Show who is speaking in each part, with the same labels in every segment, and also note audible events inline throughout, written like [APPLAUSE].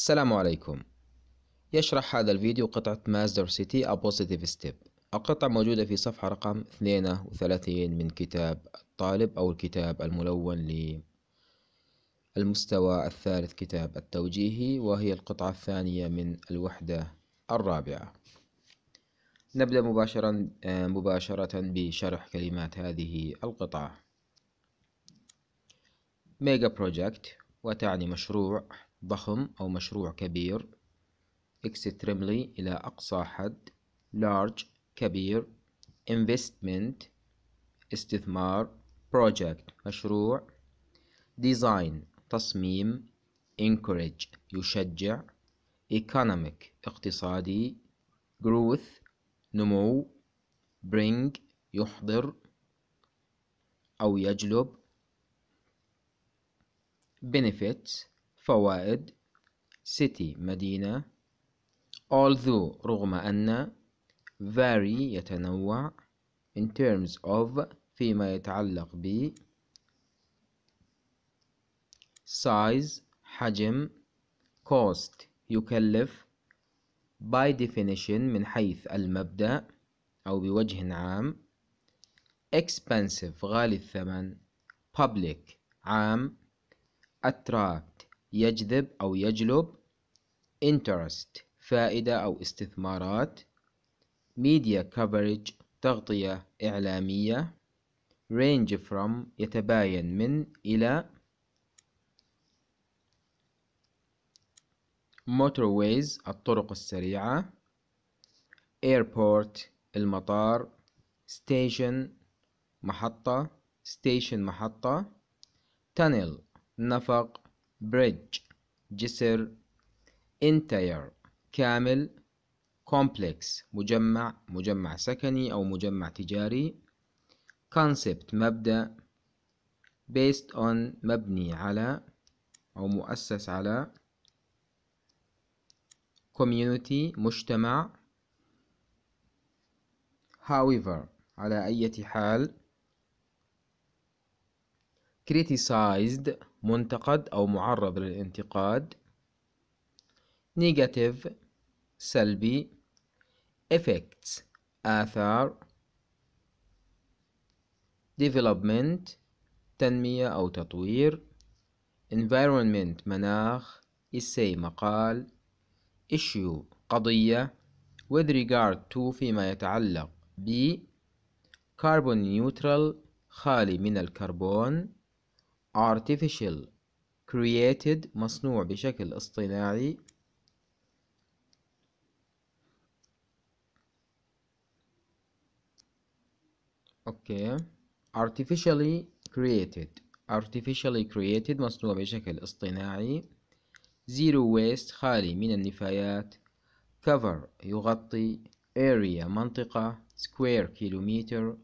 Speaker 1: السلام عليكم يشرح هذا الفيديو قطعة ماستر سيتي أبوزيتيف ستيب القطعة موجودة في صفحة رقم 32 من كتاب الطالب أو الكتاب الملون للمستوى الثالث كتاب التوجيهي وهي القطعة الثانية من الوحدة الرابعة نبدأ مباشرة آه، مباشرة بشرح كلمات هذه القطعة ميجا بروجكت وتعني مشروع ضخم أو مشروع كبير extremely إلى أقصى حد large كبير investment استثمار project مشروع design تصميم encourage يشجع economic اقتصادي growth نمو bring يحضر أو يجلب benefits فوائد city مدينة although رغم أن vary يتنوع in terms of فيما يتعلق ب size حجم cost يكلف by definition من حيث المبدأ أو بوجه عام expensive غالي الثمن public عام attract يجذب أو يجلب interest فائدة أو استثمارات media coverage تغطية إعلامية range from يتباين من إلى motorways الطرق السريعة airport المطار station محطة station محطة tunnel نفق bridge جسر entire كامل complex مجمع مجمع سكني أو مجمع تجاري concept مبدأ based on مبني على أو مؤسس على community مجتمع however على أي حال criticized منتقد أو معرض للانتقاد negative سلبي effects آثار development تنمية أو تطوير environment مناخ essay مقال issue قضية with regard to فيما يتعلق ب carbon neutral خالي من الكربون artificial created مصنوع بشكل اصطناعي اوكي artificially created artificially created مصنوع بشكل اصطناعي zero waste خالي من النفايات cover يغطي area منطقة square كيلومتر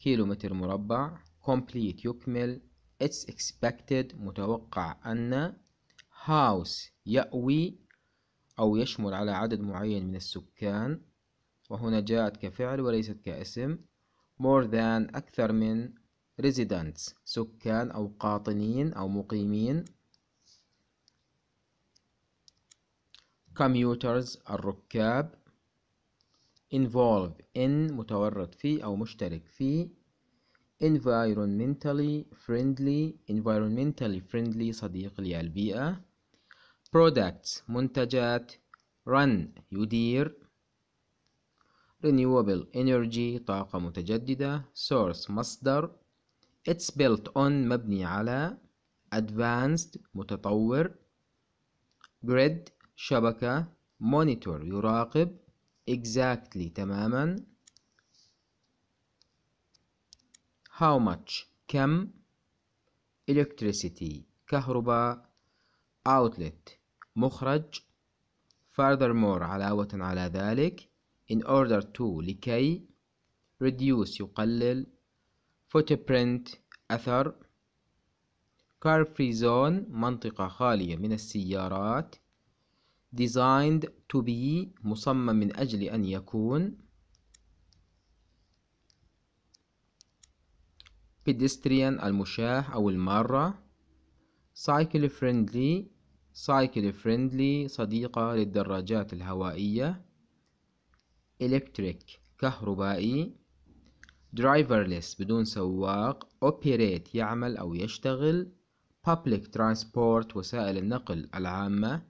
Speaker 1: كيلومتر مربع complete يكمل it's expected متوقع أن house يأوي أو يشمل على عدد معين من السكان وهنا جاءت كفعل وليست كاسم more than أكثر من residents سكان أو قاطنين أو مقيمين commuters الركاب involve in متورط في أو مشترك في environmentally friendly environmentally friendly صديق للبيئة products منتجات run يدير renewable energy طاقة متجددة source مصدر it's built on مبني على advanced متطور grid شبكة monitor يراقب exactly تماما how much كم electricity كهرباء outlet مخرج furthermore علاوة على ذلك in order to لكي reduce يقلل footprint أثر car free zone منطقة خالية من السيارات designed to be مصمم من أجل أن يكون بيدستريان المشاة أو المارة سايكل فريندلي سايكل فريندلي صديقة للدراجات الهوائية إلكتريك كهربائي درايفرلس بدون سواق أوبيريت يعمل أو يشتغل public transport وسائل النقل العامة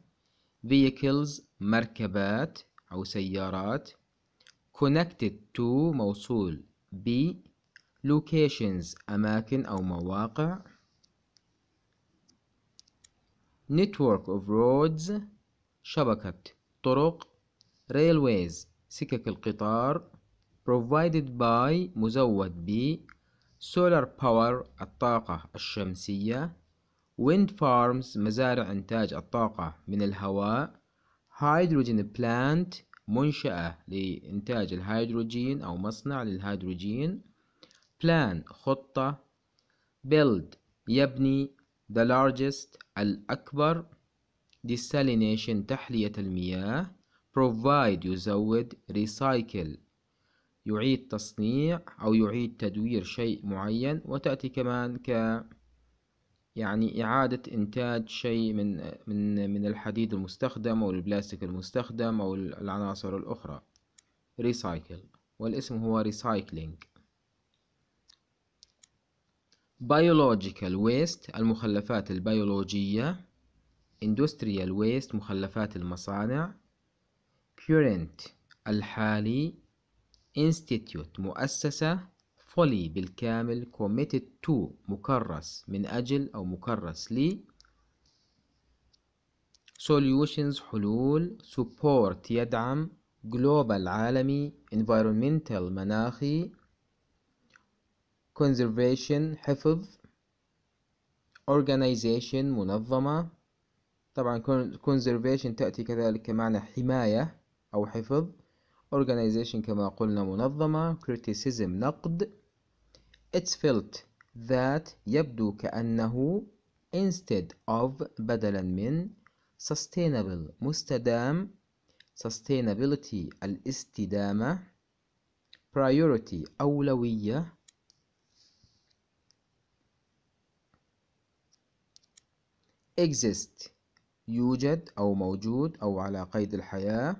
Speaker 1: vehicles مركبات أو سيارات connected to موصول بي locations أماكن أو مواقع network of roads شبكة طرق railways سكك القطار provided by مزود ب solar power الطاقة الشمسية wind farms مزارع إنتاج الطاقة من الهواء hydrogen plant منشأة لإنتاج الهيدروجين أو مصنع للهيدروجين plan خطة build يبني the largest الأكبر desalination تحلية المياه provide يزود recycle يعيد تصنيع أو يعيد تدوير شيء معين وتأتي كمان ك يعني إعادة إنتاج شيء من من من الحديد المستخدم أو البلاستيك المستخدم أو العناصر الأخرى recycle والاسم هو recycling biological waste المخلفات البيولوجية industrial waste مخلفات المصانع current الحالي institute مؤسسة fully بالكامل committed to مكرس من أجل أو مكرس ل solutions حلول support يدعم global عالمي environmental مناخي conservation حفظ organization منظمة طبعا conservation تأتي كذلك كمعنى حماية أو حفظ organization كما قلنا منظمة criticism نقد it's felt that يبدو كأنه instead of بدلا من sustainable مستدام sustainability الاستدامة priority أولوية exist يوجد أو موجود أو على قيد الحياة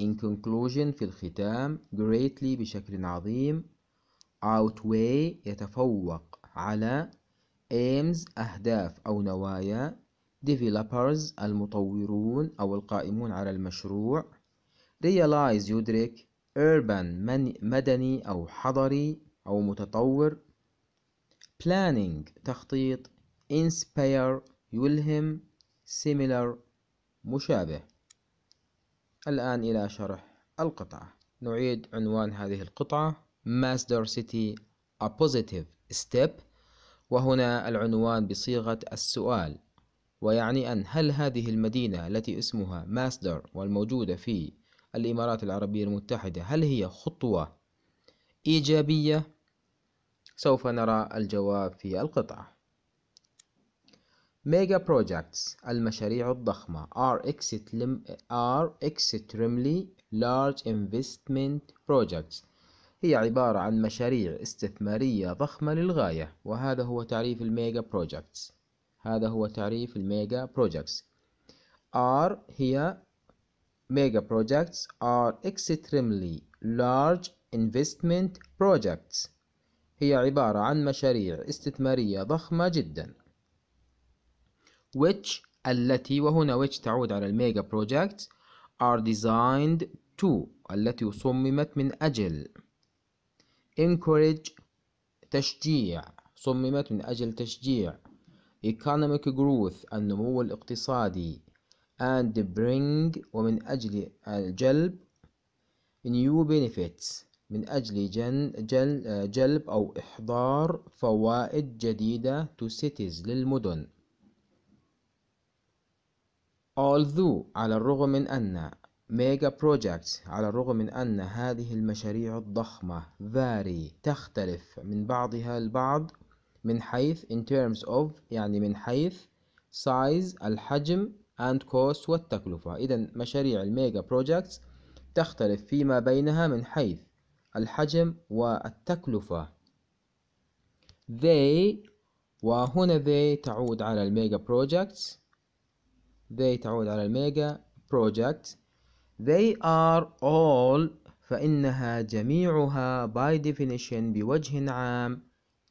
Speaker 1: in conclusion في الختام greatly بشكل عظيم outweigh يتفوق على aims أهداف أو نوايا developers المطورون أو القائمون على المشروع realize يدرك urban مدني أو حضري أو متطور planning تخطيط inspire يلهم similar مشابه الآن إلى شرح القطعة نعيد عنوان هذه القطعة Master City A Positive Step وهنا العنوان بصيغة السؤال ويعني أن هل هذه المدينة التي اسمها ماسدر والموجودة في الإمارات العربية المتحدة هل هي خطوة إيجابية؟ سوف نرى الجواب في القطعة ميجا بروجكتس المشاريع الضخمة are extremely, are extremely large investment projects هي عبارة عن مشاريع استثمارية ضخمة للغاية وهذا هو تعريف الميجا بروجكتس هذا هو تعريف الميجا بروجكتس are هي ميجا بروجكتس are extremely large investment projects هي عبارة عن مشاريع استثمارية ضخمة جداً which التي وهنا which تعود على الميجا بروجكت are designed to التي صممت من أجل encourage تشجيع صممت من أجل تشجيع economic growth النمو الاقتصادي and bring ومن أجل الجلب new benefits من أجل جن جل جلب أو إحضار فوائد جديدة to cities للمدن Although على الرغم من أن mega projects على الرغم من أن هذه المشاريع الضخمة vary تختلف من بعضها البعض من حيث in terms of يعني من حيث size الحجم and cost والتكلفة إذا مشاريع الميجا projects تختلف فيما بينها من حيث الحجم والتكلفة they وهنا they تعود على الميجا projects they تعود على الميجا project they are all فإنها جميعها by definition بوجه عام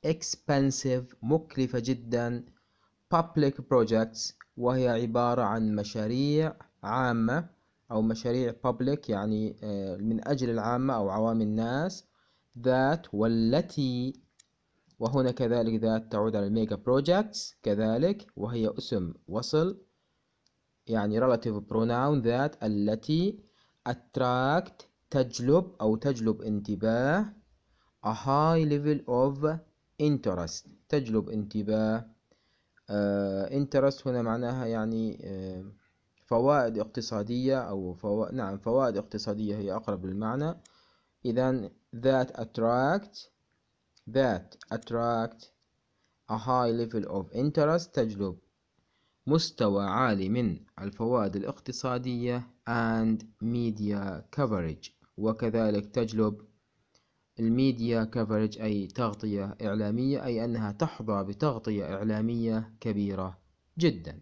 Speaker 1: expensive مكلفة جدا public projects وهي عبارة عن مشاريع عامة أو مشاريع public يعني آه، من أجل العامة أو عوام الناس ذات والتي وهنا كذلك ذات تعود على الميجا بروجكتس كذلك وهي اسم وصل يعني relative pronoun ذات التي attract تجلب أو تجلب انتباه a high level of interest تجلب انتباه uh, interest هنا معناها يعني uh, فوائد اقتصادية أو فو... نعم فوائد اقتصادية هي أقرب للمعنى إذا that attract that attract a high level of interest تجلب مستوى عالي من الفوائد الاقتصادية and media coverage وكذلك تجلب الميديا كفرج أي تغطية إعلامية أي أنها تحظى بتغطية إعلامية كبيرة جدا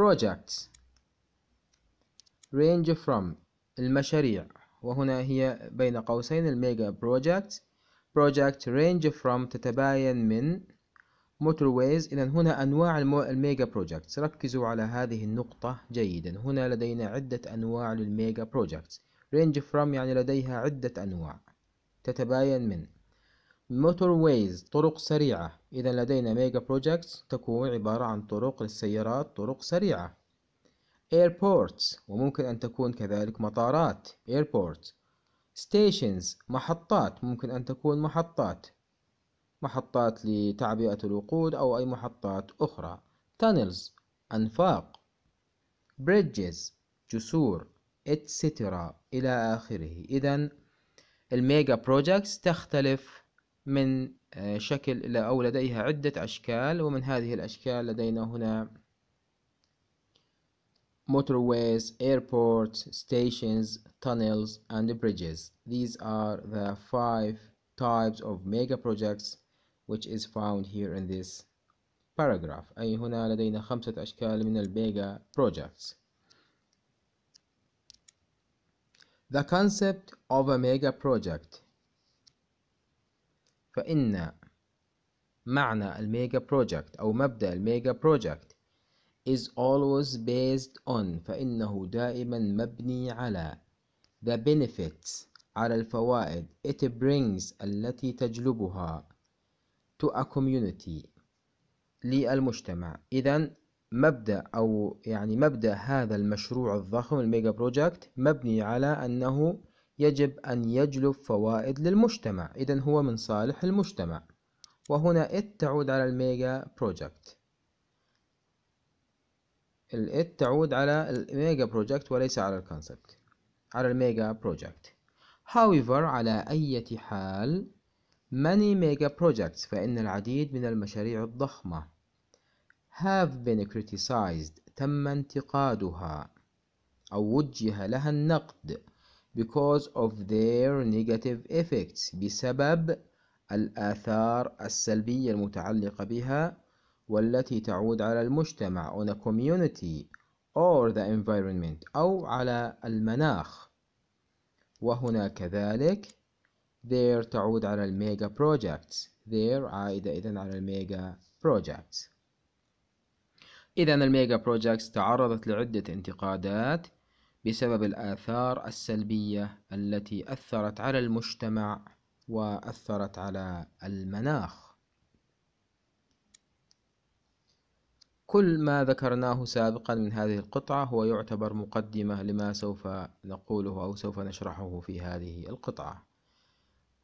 Speaker 1: projects range from المشاريع وهنا هي بين قوسين الميجا projects بروجكت range from تتباين من motorways إذا هنا أنواع الميجا بروجكتس ركزوا على هذه النقطة جيدا هنا لدينا عدة أنواع للميجا بروجكتس رينج فروم يعني لديها عدة أنواع تتباين من motorways طرق سريعة إذا لدينا ميجا بروجكتس تكون عبارة عن طرق للسيارات طرق سريعة airports وممكن أن تكون كذلك مطارات airports stations محطات ممكن أن تكون محطات محطات لتعبئة الوقود أو أي محطات أخرى tunnels أنفاق bridges جسور etc إلى آخره إذا الميجا بروجكتس تختلف من آه، شكل إلى أو لديها عدة أشكال ومن هذه الأشكال لدينا هنا motorways, airports, stations, tunnels and bridges. These are the five types of mega projects which is found here in this paragraph أي هنا لدينا خمسة أشكال من البيجا projects The concept of a mega project فإن معنى الميجا project أو مبدأ الميجا project is always based on فإنه دائما مبني على the benefits على الفوائد it brings التي تجلبها to a community للمجتمع إذا مبدأ أو يعني مبدأ هذا المشروع الضخم الميجا بروجكت مبني على أنه يجب أن يجلب فوائد للمجتمع إذا هو من صالح المجتمع وهنا إت تعود على الميجا بروجكت الإت تعود على الميجا بروجكت وليس على الكونسبت على الميجا بروجكت however على أي حال many mega projects فإن العديد من المشاريع الضخمة have been criticized تم انتقادها أو وجه لها النقد because of their negative effects بسبب الآثار السلبية المتعلقة بها والتي تعود على المجتمع on a community or the environment أو على المناخ وهنا كذلك there تعود على الميجا بروجكتس there عائدة إذا على الميجا بروجكتس إذا الميجا بروجكتس تعرضت لعدة انتقادات بسبب الآثار السلبية التي أثرت على المجتمع وأثرت على المناخ كل ما ذكرناه سابقا من هذه القطعة هو يعتبر مقدمة لما سوف نقوله أو سوف نشرحه في هذه القطعة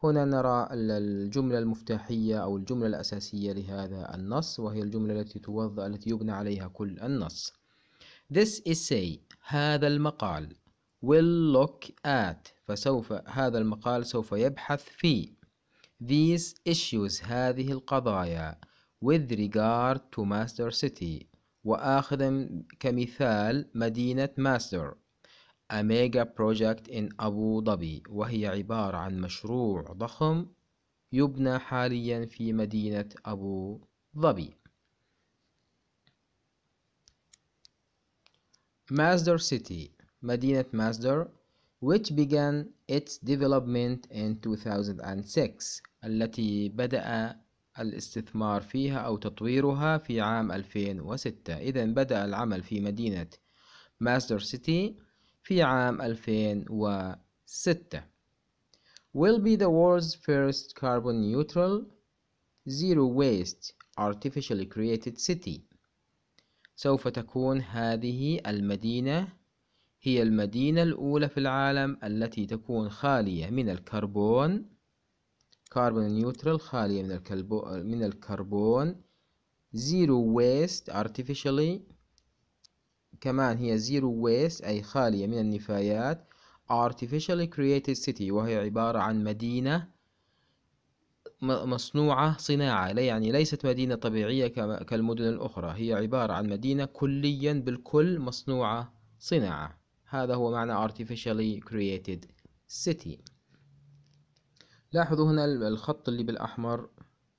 Speaker 1: هنا نرى الجملة المفتاحية أو الجملة الأساسية لهذا النص وهي الجملة التي توضع التي يبنى عليها كل النص This essay هذا المقال will look at فسوف هذا المقال سوف يبحث في these issues هذه القضايا with regard to master city وآخذ كمثال مدينة ماستر أميجا بروجكت إن أبو ظبي وهي عبارة عن مشروع ضخم يبنى حاليا في مدينة أبو ظبي مازدر City مدينة مازدر which began its development in 2006 التي بدأ الاستثمار فيها أو تطويرها في عام 2006 إذا بدأ العمل في مدينة ماستر سيتي في عام 2006 will be the world's first carbon neutral zero waste artificially created city سوف تكون هذه المدينة هي المدينة الأولى في العالم التي تكون خالية من الكربون carbon neutral خالية من, الكلبو من الكربون zero waste artificially كمان هي zero waste أي خالية من النفايات artificially created city وهي عبارة عن مدينة مصنوعة صناعة لا يعني ليست مدينة طبيعية كالمدن الأخرى هي عبارة عن مدينة كليا بالكل مصنوعة صناعة هذا هو معنى artificially created city لاحظوا هنا الخط اللي بالأحمر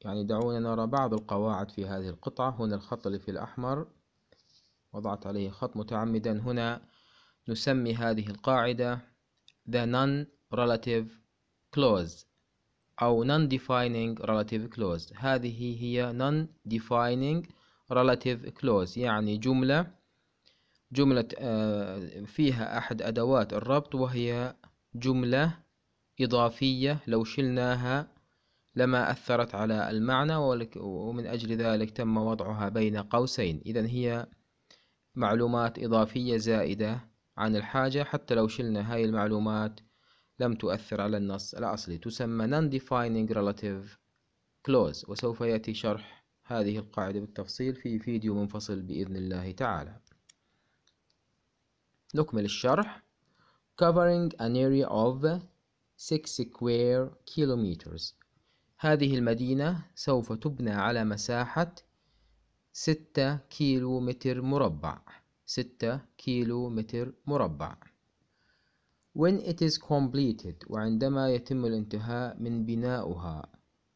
Speaker 1: يعني دعونا نرى بعض القواعد في هذه القطعة هنا الخط اللي في الأحمر وضعت عليه خط متعمدا هنا نسمي هذه القاعدة the non-relative clause أو non-defining relative clause هذه هي non-defining relative clause يعني جملة جملة آه، فيها أحد أدوات الربط وهي جملة إضافية لو شلناها لما أثرت على المعنى ومن أجل ذلك تم وضعها بين قوسين إذا هي معلومات إضافية زائدة عن الحاجة حتى لو شلنا هاي المعلومات لم تؤثر على النص الأصلي تسمى Non-Defining Relative Clause وسوف يأتي شرح هذه القاعدة بالتفصيل في فيديو منفصل بإذن الله تعالى نكمل الشرح Covering an area of 6 square kilometers هذه المدينة سوف تبنى على مساحة ستة كيلو متر مربع ستة كيلو متر مربع when it is completed وعندما يتم الانتهاء من بناؤها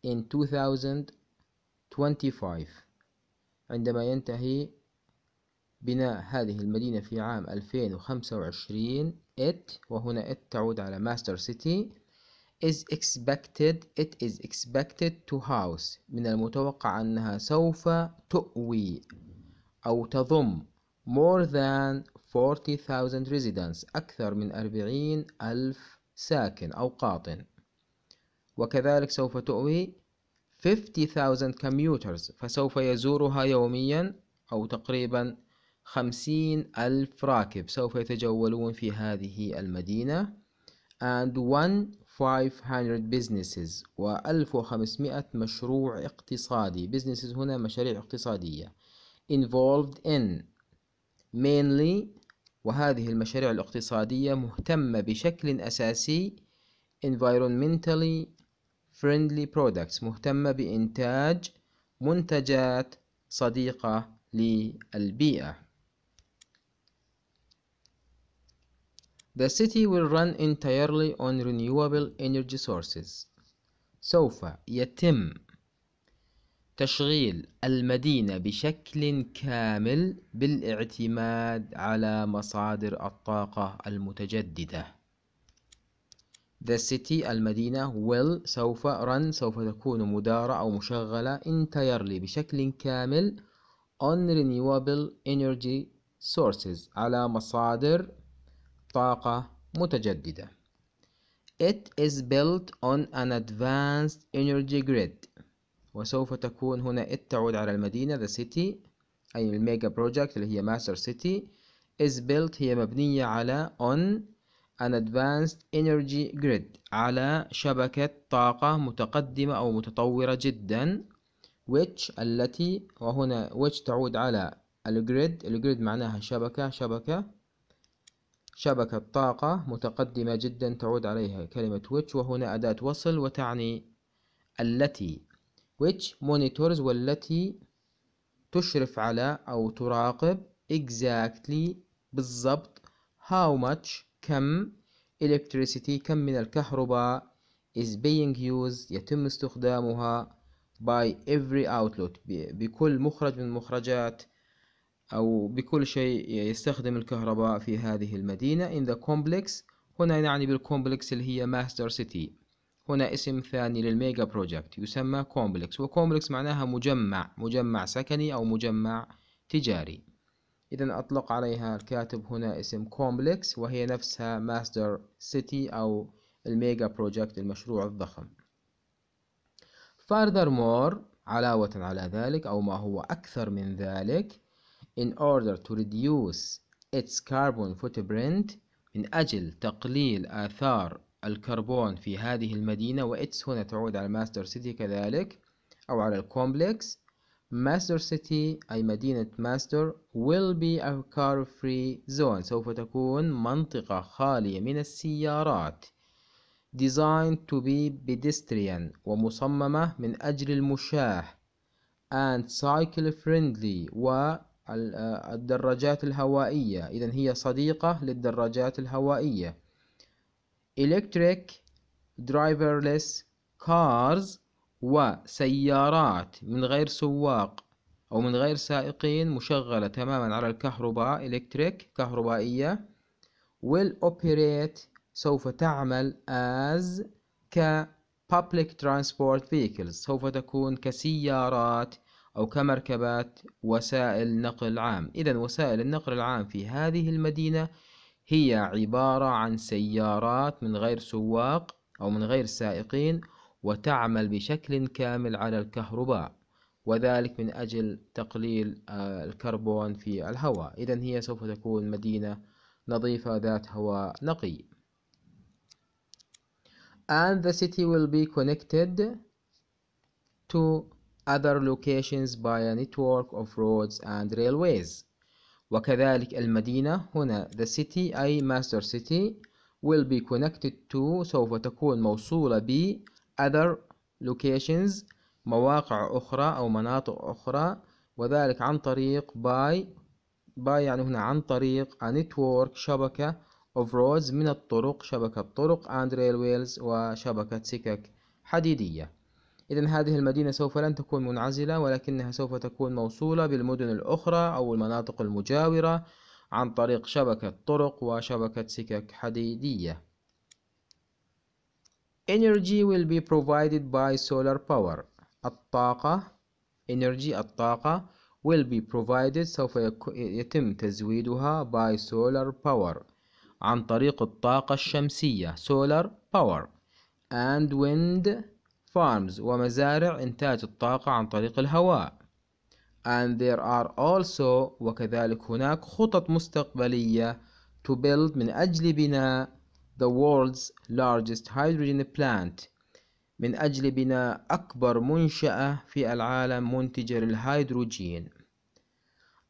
Speaker 1: in 2025 عندما ينتهي بناء هذه المدينة في عام 2025 it وهنا it تعود على master city is expected it is expected to house من المتوقع أنها سوف تؤوي أو تضم more than 40,000 residents أكثر من 40 ألف ساكن أو قاطن وكذلك سوف تؤوي 50,000 commuters فسوف يزورها يوميا أو تقريبا 50 ألف راكب سوف يتجولون في هذه المدينة and one 500 businesses و 1500 مشروع اقتصادي businesses هنا مشاريع اقتصادية involved in mainly وهذه المشاريع الاقتصادية مهتمة بشكل أساسي environmentally friendly products مهتمة بإنتاج منتجات صديقة للبيئة The city will run entirely on renewable energy sources. سوف يتم تشغيل المدينة بشكل كامل بالاعتماد على مصادر الطاقة المتجددة. The city المدينة will سوف run سوف تكون مدارة أو مشغلة entirely بشكل كامل on renewable energy sources على مصادر طاقة متجددة It is built on an advanced energy grid وسوف تكون هنا it تعود على المدينة the city أي الميجا بروجكت اللي هي ماستر سيتي is built هي مبنية على on an advanced energy grid على شبكة طاقة متقدمة أو متطورة جدا which التي وهنا which تعود على الجريد الجريد معناها شبكة شبكة شبكة طاقة متقدمة جدا تعود عليها كلمة which وهنا أداة وصل وتعني التي which monitors والتي تشرف على أو تراقب exactly بالضبط how much كم electricity كم من الكهرباء is being used يتم استخدامها by every outlet بكل مخرج من مخرجات أو بكل شيء يستخدم الكهرباء في هذه المدينة in the complex هنا نعني بالكومبلكس اللي هي ماستر سيتي هنا اسم ثاني للميجا بروجكت يسمى كومبلكس وكومبلكس معناها مجمع مجمع سكني أو مجمع تجاري إذا أطلق عليها الكاتب هنا اسم كومبلكس وهي نفسها ماستر سيتي أو الميجا بروجكت المشروع الضخم Furthermore علاوة على ذلك أو ما هو أكثر من ذلك in order to reduce its carbon footprint من أجل تقليل آثار الكربون في هذه المدينة وإتس هنا تعود على ماستر سيتي كذلك أو على الكومبلكس ماستر سيتي أي مدينة ماستر will be a car free zone سوف تكون منطقة خالية من السيارات designed to be pedestrian ومصممة من أجل المشاة and cycle friendly و آه، الدراجات الهوائية إذا هي صديقة للدراجات الهوائية electric driverless cars وسيارات من غير سواق أو من غير سائقين مشغلة تماما على الكهرباء electric كهربائية will operate سوف تعمل as ك public transport vehicles سوف تكون كسيارات أو كمركبات وسائل نقل عام إذا وسائل النقل العام في هذه المدينة هي عبارة عن سيارات من غير سواق أو من غير سائقين وتعمل بشكل كامل على الكهرباء وذلك من أجل تقليل آه، الكربون في الهواء إذا هي سوف تكون مدينة نظيفة ذات هواء نقي and the city will be connected to other locations by a network of roads and railways وكذلك المدينة هنا the city أي master city will be connected to سوف تكون موصولة ب other locations مواقع أخرى أو مناطق أخرى وذلك عن طريق by by يعني هنا عن طريق a network شبكة of roads من الطرق شبكة طرق and railways وشبكة سكك حديدية إذا هذه المدينة سوف لن تكون منعزلة ولكنها سوف تكون موصولة بالمدن الأخرى أو المناطق المجاورة عن طريق شبكة طرق وشبكة سكك حديدية. Energy will be provided by solar power. الطاقة energy الطاقة will be provided سوف يتم تزويدها by solar power عن طريق الطاقة الشمسية solar power and wind farms ومزارع إنتاج الطاقة عن طريق الهواء and there are also وكذلك هناك خطط مستقبلية to build من أجل بناء the world's largest hydrogen plant من أجل بناء أكبر منشأة في العالم منتجة للهيدروجين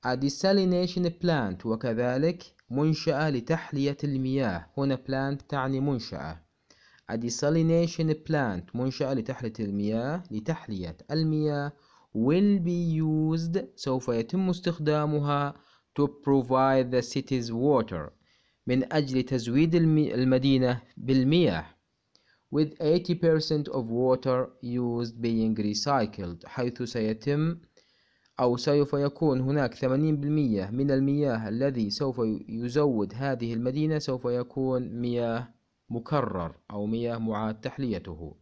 Speaker 1: a desalination plant وكذلك منشأة لتحلية المياه هنا plant تعني منشأة A desalination plant منشأة لتحلية المياه لتحلية المياه will be used سوف يتم استخدامها to provide the city's water من أجل تزويد المدينة بالمياه with 80% of water used being recycled حيث سيتم أو سوف يكون هناك 80% من المياه الذي سوف يزود هذه المدينة سوف يكون مياه مكرر أو مياه معاد تحليته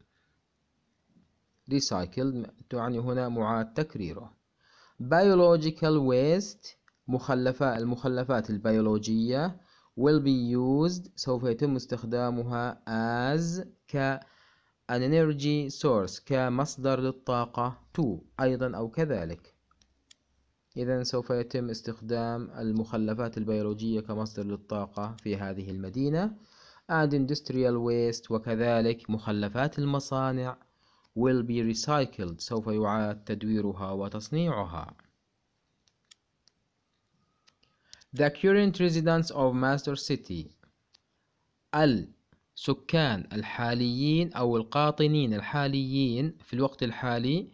Speaker 1: recycled تعني هنا معاد تكريره biological waste مخلفات المخلفات البيولوجية will be used سوف يتم استخدامها as ك an energy source كمصدر للطاقة to أيضا أو كذلك إذا سوف يتم استخدام المخلفات البيولوجية كمصدر للطاقة في هذه المدينة and industrial waste وكذلك مخلفات المصانع will be recycled سوف يعاد تدويرها وتصنيعها The current residents of Master City السكان الحاليين أو القاطنين الحاليين في الوقت الحالي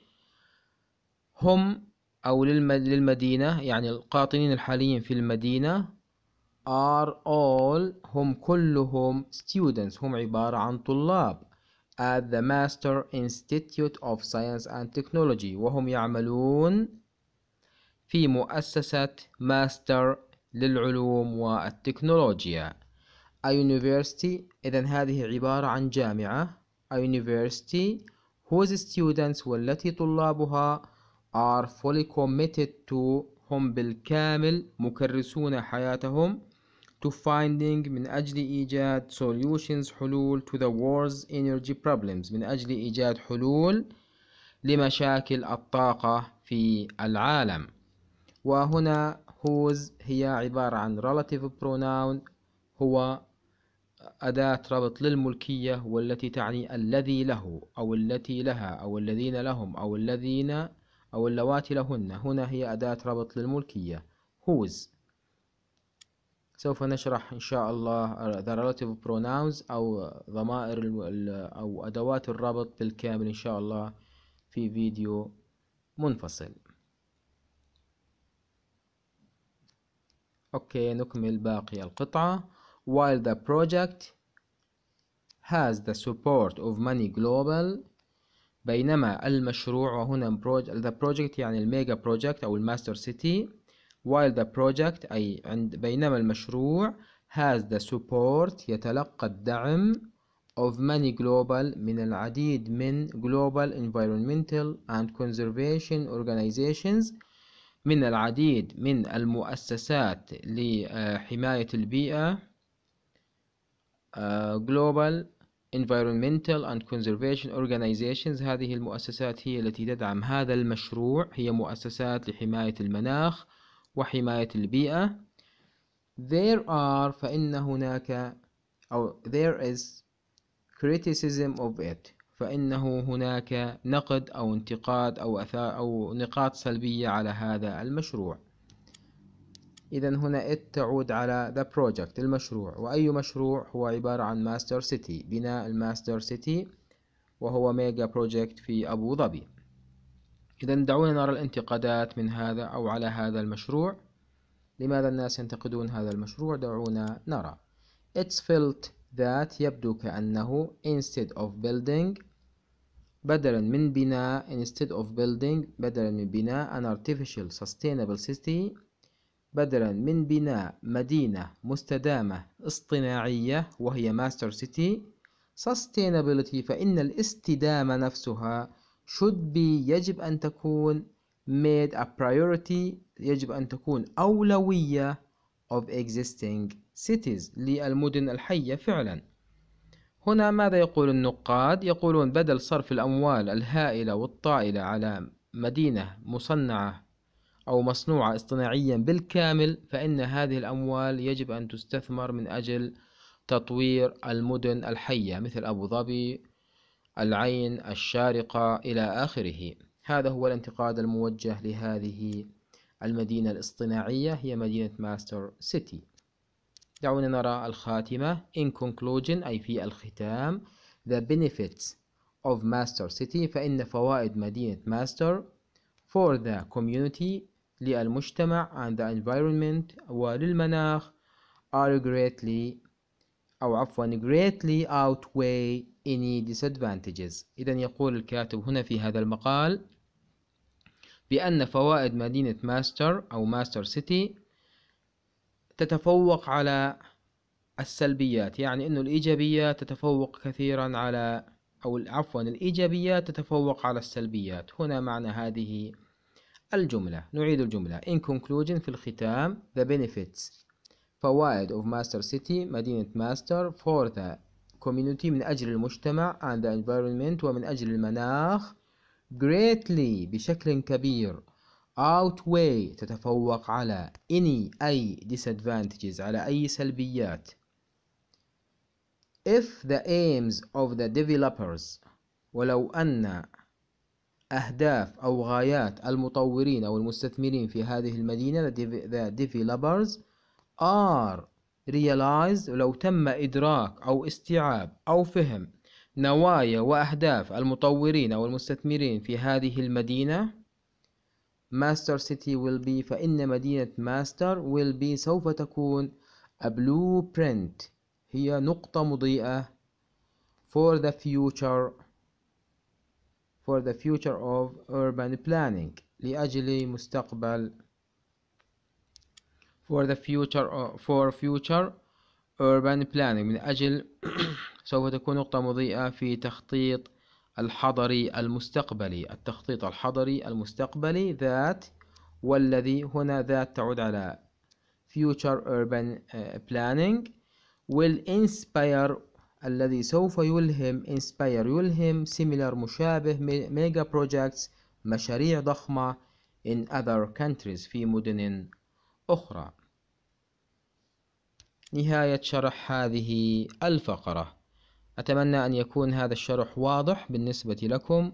Speaker 1: هم أو للمدينة يعني القاطنين الحاليين في المدينة are all هم كلهم students هم عبارة عن طلاب at the Master Institute of Science and Technology وهم يعملون في مؤسسة ماستر للعلوم والتكنولوجيا A university إذا هذه عبارة عن جامعة A university whose students والتي طلابها are fully committed to هم بالكامل مكرسون حياتهم to finding من أجل إيجاد solutions حلول to the world's energy problems من أجل إيجاد حلول لمشاكل الطاقة في العالم وهنا whose هي عبارة عن relative pronoun هو أداة ربط للملكية والتي تعني الذي له أو التي لها أو الذين لهم أو الذين أو اللواتي لهن هنا هي أداة ربط للملكية whose سوف نشرح إن شاء الله آه، the relative pronouns أو ضمائر أو أدوات الربط بالكامل إن شاء الله في فيديو منفصل أوكي نكمل باقي القطعة while the project has the support of many global بينما المشروع وهنا project the project يعني الميجا project أو الماستر سيتي while the project أي عند بينما المشروع has the support يتلقى الدعم of many global من العديد من global environmental and conservation organizations من العديد من المؤسسات لحماية البيئة global environmental and conservation organizations هذه المؤسسات هي التي تدعم هذا المشروع هي مؤسسات لحماية المناخ وحماية البيئة there are فإن هناك أو there is criticism of it فإنه هناك نقد أو انتقاد أو أثاء أو نقاط سلبية على هذا المشروع إذا هنا it تعود على the project المشروع وأي مشروع هو عبارة عن ماستر سيتي بناء الماستر سيتي وهو ميجا بروجكت في أبو ظبي إذا دعونا نرى الانتقادات من هذا أو على هذا المشروع لماذا الناس ينتقدون هذا المشروع دعونا نرى It's felt that يبدو كأنه instead of building بدلا من بناء instead of building بدلا من بناء an artificial sustainable city بدلا من بناء مدينة مستدامة اصطناعية وهي master city sustainability فإن الاستدامة نفسها should be يجب أن تكون made a priority يجب أن تكون أولوية of existing cities للمدن الحية فعلا هنا ماذا يقول النقاد؟ يقولون بدل صرف الأموال الهائلة والطائلة على مدينة مصنعة أو مصنوعة اصطناعيا بالكامل فإن هذه الأموال يجب أن تستثمر من أجل تطوير المدن الحية مثل أبو ظبي العين الشارقة إلى آخره هذا هو الانتقاد الموجه لهذه المدينة الاصطناعية هي مدينة ماستر سيتي دعونا نرى الخاتمة In conclusion أي في الختام The benefits of Master City فإن فوائد مدينة ماستر for the community للمجتمع and the environment وللمناخ are greatly أو عفوا greatly outweigh any disadvantages إذا يقول الكاتب هنا في هذا المقال بأن فوائد مدينة ماستر أو ماستر سيتي تتفوق على السلبيات يعني أنه الإيجابيات تتفوق كثيرا على أو عفوا الإيجابيات تتفوق على السلبيات هنا معنى هذه الجملة نعيد الجملة In conclusion في الختام the benefits فوائد of Master City مدينة ماستر for the community من أجل المجتمع and the environment ومن أجل المناخ greatly بشكل كبير outweigh تتفوق على any أي disadvantages على أي سلبيات if the aims of the developers ولو أن أهداف أو غايات المطورين أو المستثمرين في هذه المدينة the developers are realize لو تم إدراك أو استيعاب أو فهم نوايا وأهداف المطورين أو المستثمرين في هذه المدينة master city will be فإن مدينة master will be سوف تكون a blueprint هي نقطة مضيئة for the future for the future of urban planning لأجل مستقبل for the future uh, for future urban planning من أجل [CLEARS THROAT] سوف تكون نقطة مضيئة في تخطيط الحضري المستقبلي التخطيط الحضري المستقبلي ذات والذي هنا ذات تعود على future urban uh, planning will inspire الذي سوف يلهم inspire يلهم similar مشابه mega projects مشاريع ضخمة in other countries في مدن أخرى نهاية شرح هذه الفقرة أتمنى أن يكون هذا الشرح واضح بالنسبة لكم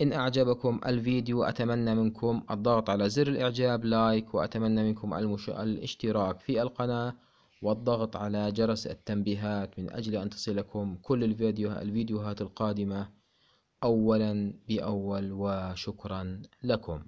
Speaker 1: إن أعجبكم الفيديو أتمنى منكم الضغط على زر الإعجاب لايك وأتمنى منكم المش... الاشتراك في القناة والضغط على جرس التنبيهات من أجل أن تصلكم كل الفيديو... الفيديوهات القادمة أولا بأول وشكرا لكم